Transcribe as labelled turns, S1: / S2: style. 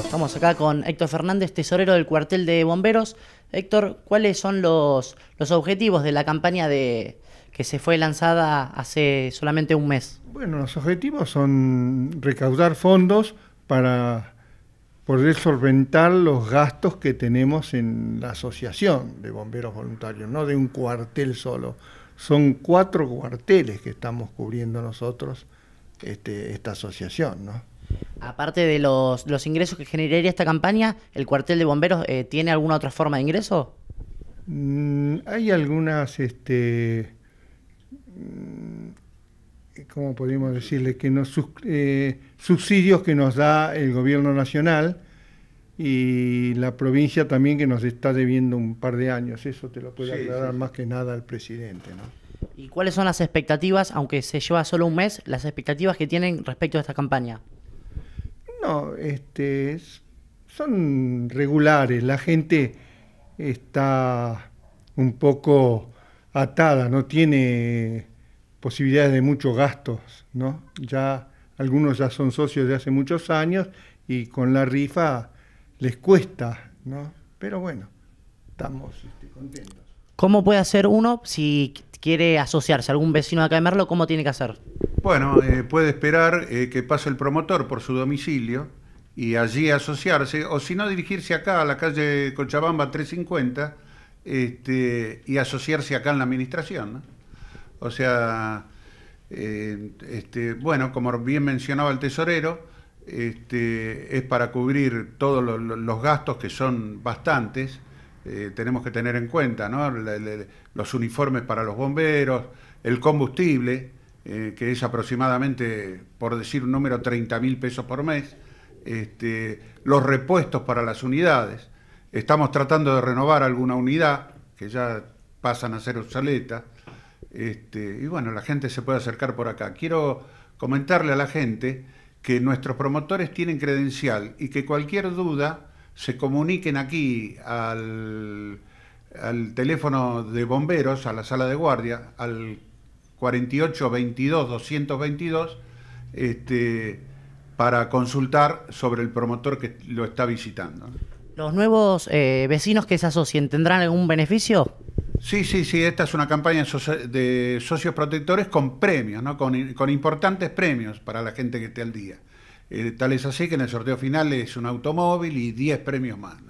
S1: Estamos acá con Héctor Fernández, tesorero del cuartel de bomberos. Héctor, ¿cuáles son los, objetivos de la campaña que se fue lanzada hace solamente un mes?
S2: Bueno, los objetivos son recaudar fondos para poder solventar los gastos que tenemos en la asociación de bomberos voluntarios, no de un cuartel solo. Son cuatro cuarteles que estamos cubriendo nosotros este, esta asociación, ¿no?
S1: Aparte de los, ingresos que generaría esta campaña, ¿el cuartel de bomberos eh, tiene alguna otra forma de ingreso?
S2: Mm, hay algunas, este, mm, ¿cómo podríamos decirle? Que nos, eh, subsidios que nos da el gobierno nacional y la provincia también que nos está debiendo un par de años. Eso te lo puede aclarar más que nada el presidente.
S1: ¿Y cuáles son las expectativas, aunque se lleva solo un mes, las expectativas que tienen respecto a esta campaña? No,
S2: este, son regulares. La gente está un poco atada, no tiene posibilidades de muchos gastos, ¿no? Ya algunos ya son socios de hace muchos años y con
S1: la rifa les cuesta,
S2: ¿no? Pero bueno, estamos este, contentos.
S1: ¿Cómo puede hacer uno si quiere asociarse algún vecino de acá de Merlo? ¿Cómo tiene que hacer?
S3: Bueno, eh, puede esperar eh, que pase el promotor por su domicilio y allí asociarse, o si no, dirigirse acá a la calle Cochabamba 350 este, y asociarse acá en la administración. O sea, eh, este, bueno, como bien mencionaba el tesorero, este, es para cubrir todos los, gastos que son bastantes. tenemos que tener en cuenta, ¿no? los uniformes para los bomberos, el combustible, eh, que es aproximadamente, por decir un número, 30 mil pesos por mes, este, los repuestos para las unidades. Estamos tratando de renovar alguna unidad, que ya pasan a ser obsoleta. Este, y bueno, la gente se puede acercar por acá. Quiero comentarle a la gente que nuestros promotores tienen credencial y que cualquier duda se comuniquen aquí al, al teléfono de bomberos, a la sala de guardia, al 48 222 este, para consultar sobre el promotor que lo está visitando.
S1: ¿Los nuevos eh, vecinos que se asocien tendrán algún
S3: beneficio? Sí, sí, sí, esta es una campaña de socios protectores con premios, con, importantes premios para la gente que esté al día. Eh, tal es así que en el sorteo final es un automóvil y 10 premios más.